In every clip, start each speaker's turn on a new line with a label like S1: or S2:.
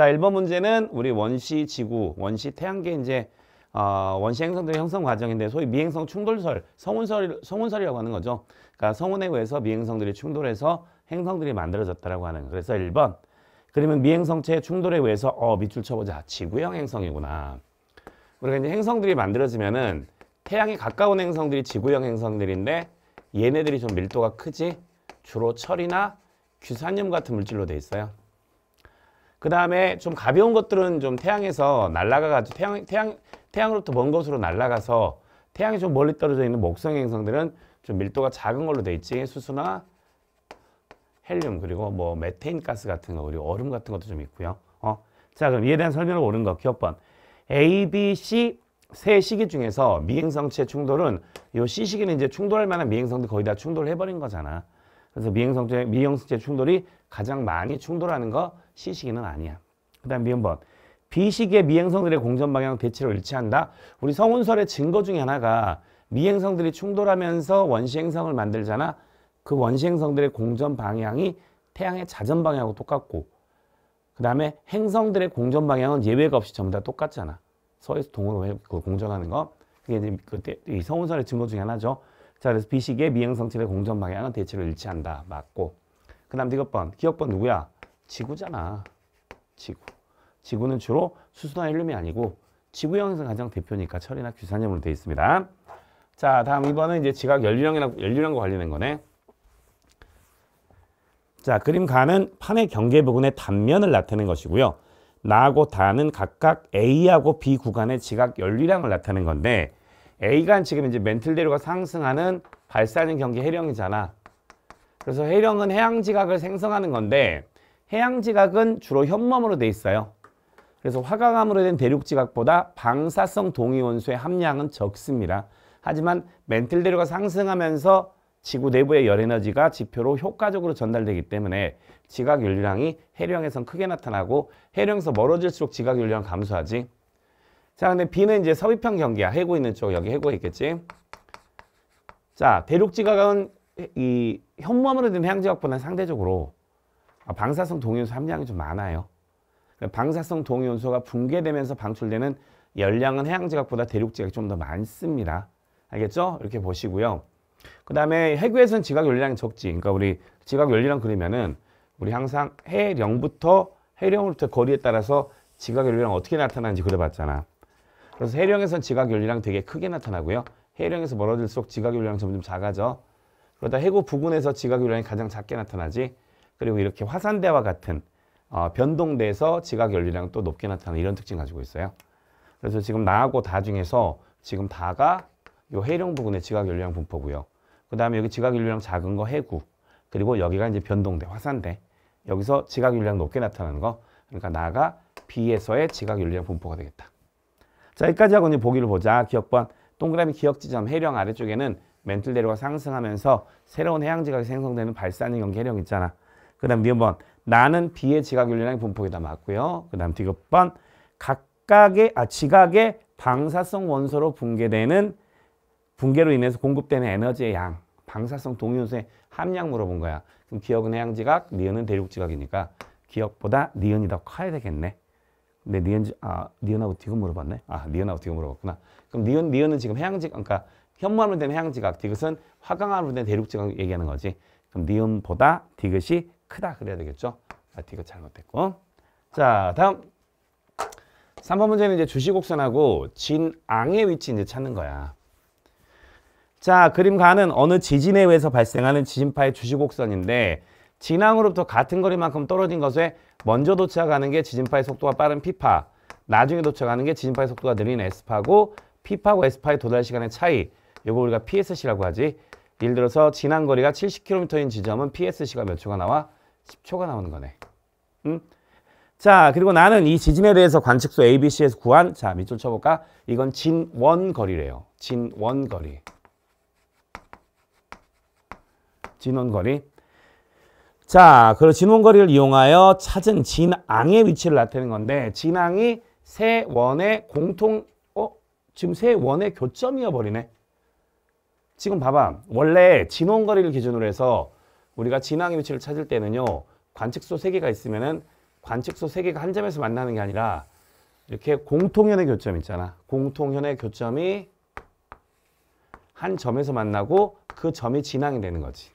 S1: 자, 1번 문제는 우리 원시 지구, 원시 태양계 이제 어, 원시 행성들의 형성 과정인데 소위 미행성 충돌설, 성운설, 성운설이라고 하는 거죠. 그러니까 성운에 의해서 미행성들이 충돌해서 행성들이 만들어졌다라고 하는 그래서 1번 그러면 미행성체의 충돌에 의해서 어 밑줄 쳐보자 지구형 행성이구나 우리가 그러니까 이제 행성들이 만들어지면은 태양에 가까운 행성들이 지구형 행성들인데 얘네들이 좀 밀도가 크지 주로 철이나 규산염 같은 물질로 돼 있어요 그 다음에 좀 가벼운 것들은 좀 태양에서 날아가가지고 태양, 태양, 태양으로부터 먼 곳으로 날아가서 태양이 좀 멀리 떨어져 있는 목성 행성들은 좀 밀도가 작은 걸로 돼 있지 수소나 헬륨 그리고 뭐 메테인 가스 같은 거 그리고 얼음 같은 것도 좀 있고요. 어. 자 그럼 이에 대한 설명을 옳은 거 기억 번 A, B, C 세 시기 중에서 미행성체 충돌은 요 C 시기는 이제 충돌할 만한 미행성들 거의 다 충돌해버린 거잖아. 그래서 미행성체 미행성체 충돌이 가장 많이 충돌하는 거 c 식이는 아니야. 그 다음 미음번 B시기의 미행성들의 공전 방향 대체로 일치한다. 우리 성운설의 증거 중에 하나가 미행성들이 충돌하면서 원시행성을 만들잖아. 그 원시행성들의 공전 방향이 태양의 자전 방향하고 똑같고 그 다음에 행성들의 공전 방향은 예외가 없이 전부 다 똑같잖아. 서에서 동으로 그 공전하는 거. 그게 이제 그때 이 성운설의 증거 중에 하나죠. 자, 그래서 B식의 미행성질의 공전 방향은 대체로 일치한다. 맞고. 그 다음 이것 번 기억 번 누구야? 지구잖아. 지구. 지구는 주로 수소나 헬륨이 아니고 지구형에서 가장 대표니까 철이나 규산염으로 되어 있습니다. 자, 다음 이번은 이제 지각 연료량이나 연료량과 관련된 거네. 자, 그림 가는 판의 경계 부분의 단면을 나타낸 것이고요. 나하고 다는 각각 A하고 B 구간의 지각 연료량을 나타낸 건데 A가 지금 이제 멘틀대로가 상승하는 발사하는 경계 해령이잖아. 그래서 해령은 해양 지각을 생성하는 건데 해양지각은 주로 현무암으로 돼 있어요. 그래서 화강암으로 된 대륙지각보다 방사성 동위원소의 함량은 적습니다. 하지만 멘틀대류가 상승하면서 지구 내부의 열에너지가 지표로 효과적으로 전달되기 때문에 지각연량이 해류형에선 크게 나타나고 해류형에서 멀어질수록 지각연량 감소하지. 자 근데 비는 이제 서비평 경계야. 해고 있는 쪽 여기 해고 있겠지. 자 대륙지각은 이 현무암으로 된 해양지각보다는 상대적으로 아, 방사성 동위원소 함량이 좀 많아요. 그러니까 방사성 동위원소가 붕괴되면서 방출되는 열량은 해양지각보다 대륙지각이 좀 더 많습니다. 알겠죠? 이렇게 보시고요. 그 다음에 해구에서는 지각 열량이 적지. 그러니까 우리 지각 열량 그러면은 우리 항상 해령부터 해령으로부터 거리에 따라서 지각 열량 어떻게 나타나는지 그려봤잖아. 그래서 해령에서는 지각 열량 되게 크게 나타나고요. 해령에서 멀어질수록 지각 열량 점점 작아져. 그러다 해구 부근에서 지각 열량이 가장 작게 나타나지. 그리고 이렇게 화산대와 같은 어, 변동돼서 지각 열리량 또 높게 나타나는 이런 특징 가지고 있어요. 그래서 지금 나하고 다 중에서 지금 다가 요 해령 부근의 지각 열량 분포고요. 그 다음에 여기 지각 열량 작은 거 해구 그리고 여기가 이제 변동대 화산대 여기서 지각 열량 높게 나타나는 거 그러니까 나가 B에서의 지각 열량 분포가 되겠다. 자 여기까지 하고 이제 보기를 보자. 기억번 동그라미 기억 지점 해령 아래쪽에는 멘틀대로가 상승하면서 새로운 해양 지각이 생성되는 발산형 경계 해령 있잖아. 그 다음 네번 나는 B의 지각윤리량이 분포이다 맞고요. 그 다음 뒤급 번 각각의 아 지각의 방사성 원소로 붕괴되는 붕괴로 인해서 공급되는 에너지의 양 방사성 동위원소의 함량 물어본 거야. 그럼 기억은 해양지각, 니은은 대륙지각이니까 기억보다 니은이 더 커야 되겠네. 근데 니은, 아, 니은하고 디귿 물어봤네? 아, 니은하고 디귿 물어봤구나. 그럼 니은, 니은은 지금 해양지각, 그러니까 현무암으로 된 해양지각, 디귿은 화강암으로 된 대륙지각 얘기하는 거지. 그럼 니은보다 디귿이 크다 그래야 되겠죠. 아티가 잘못됐고. 자, 다음. 3번 문제는 이제 주시곡선하고 진앙의 위치 이제 찾는 거야. 자, 그림 가는 어느 지진에 의해서 발생하는 지진파의 주시곡선인데 진앙으로부터 같은 거리만큼 떨어진 것에 먼저 도착하는 게 지진파의 속도가 빠른 피파, 나중에 도착하는 게 지진파의 속도가 느린 S파고 피파고 S파의 도달 시간의 차이, 이거 우리가 PSC라고 하지. 예를 들어서 진앙 거리가 70km인 지점은 PSC가 몇 초가 나와? 10초가 나오는 거네. 음? 자, 그리고 나는 이 지진에 대해서 관측소 ABC에서 구한 자, 밑줄 쳐볼까? 이건 진원 거리래요. 진원 거리. 진원 거리. 자, 그리고 진원 거리를 이용하여 찾은 진앙의 위치를 나타내는 건데 진앙이 세 원의 공통 어, 지금 세 원의 교점이어 버리네. 지금 봐봐. 원래 진원 거리를 기준으로 해서 우리가 진앙의 위치를 찾을 때는요. 관측소 세개가 있으면은 관측소 세개가한 점에서 만나는 게 아니라 이렇게 공통현의 교점 있잖아. 공통현의 교점이 한 점에서 만나고 그 점이 진앙이 되는 거지.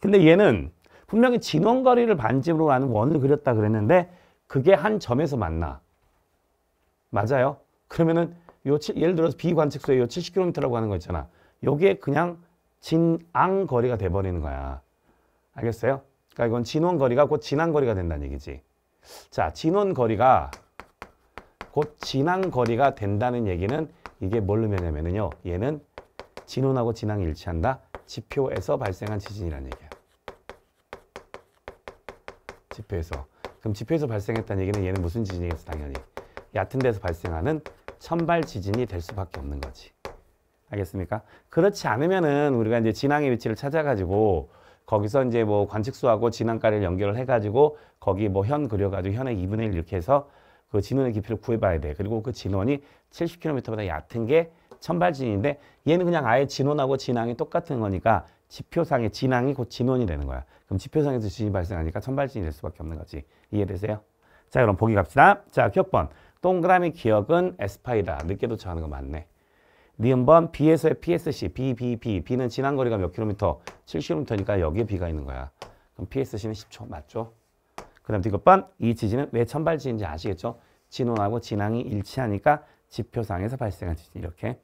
S1: 근데 얘는 분명히 진원거리를 반지름으로 하는 원을 그렸다 그랬는데 그게 한 점에서 만나. 맞아요? 그러면은 요 예를 들어서 비관측소에 요 70km라고 하는 거 있잖아. 여기에 그냥 진앙 거리가 돼버리는 거야. 알겠어요? 그러니까 이건 진원 거리가 곧 진항 거리가 된다는 얘기지. 자, 진원 거리가 곧 진항 거리가 된다는 얘기는 이게 뭘로 매냐면요 얘는 진원하고 진항이 일치한다. 지표에서 발생한 지진이라는 얘기야. 지표에서. 그럼 지표에서 발생했다는 얘기는 얘는 무슨 지진이겠어 당연히. 얕은 데서 발생하는 천발 지진이 될 수밖에 없는 거지. 알겠습니까? 그렇지 않으면은 우리가 이제 진항의 위치를 찾아가지고 거기서 이제 뭐 관측수하고 진안가를 연결을 해가지고 거기 뭐 현 그려가지고 현의 2분의 1 이렇게 해서 그 진원의 깊이를 구해봐야 돼. 그리고 그 진원이 70km보다 얕은 게 천발진인데 얘는 그냥 아예 진원하고 진앙이 똑같은 거니까 지표상의 진앙이 곧 진원이 되는 거야. 그럼 지표상에서 진이 발생하니까 천발진이 될 수밖에 없는 거지. 이해되세요? 자 그럼 보기 갑시다. 자 기억번. 동그라미 기억은 에스파이다. 늦게 도착하는 거 맞네. 니은 네 번 B에서의 PSC, B, B, B. B는 지난 거리가 몇 킬로미터? 7미터니까 여기에 B가 있는 거야. 그럼 PSC는 10초 맞죠? 그 다음 디귿번 이 지진은 왜 천발지인지 아시겠죠? 진원하고 진앙이 일치하니까 지표상에서 발생한 지진 이렇게